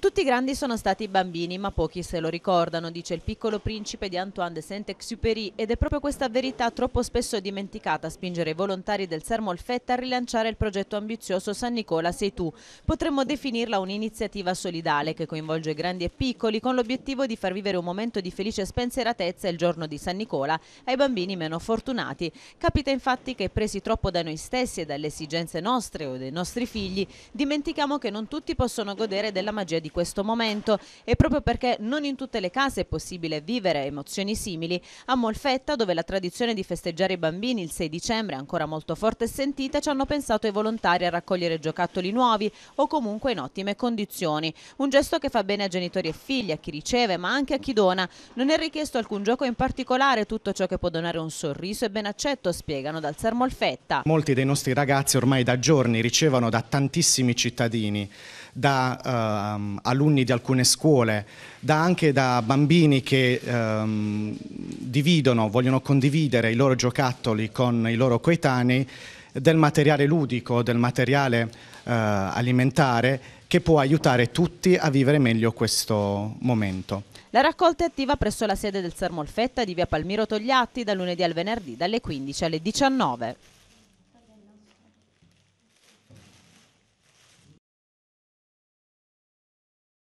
Tutti grandi sono stati i bambini, ma pochi se lo ricordano, dice il piccolo principe di Antoine de Saint-Exupéry ed è proprio questa verità troppo spesso dimenticata a spingere i volontari del Sermolfetta a rilanciare il progetto ambizioso San Nicola Sei Tu. Potremmo definirla un'iniziativa solidale che coinvolge grandi e piccoli con l'obiettivo di far vivere un momento di felice spensieratezza il giorno di San Nicola ai bambini meno fortunati. Capita infatti che presi troppo da noi stessi e dalle esigenze nostre o dei nostri figli, dimentichiamo che non tutti possono godere della magia di di questo momento e proprio perché non in tutte le case è possibile vivere emozioni simili, a Molfetta, dove la tradizione di festeggiare i bambini il 6 dicembre è ancora molto forte e sentita, ci hanno pensato i volontari a raccogliere giocattoli nuovi o comunque in ottime condizioni. Un gesto che fa bene a genitori e figli, a chi riceve, ma anche a chi dona. Non è richiesto alcun gioco in particolare, tutto ciò che può donare un sorriso è ben accetto, spiegano dal Sermolfetta. Molti dei nostri ragazzi ormai da giorni ricevono da tantissimi cittadini da uh, alunni di alcune scuole, da anche da bambini che um, dividono, vogliono condividere i loro giocattoli con i loro coetanei, del materiale ludico, del materiale uh, alimentare che può aiutare tutti a vivere meglio questo momento. La raccolta è attiva presso la sede del Sermolfetta di via Palmiro Togliatti da lunedì al venerdì dalle 15 alle 19.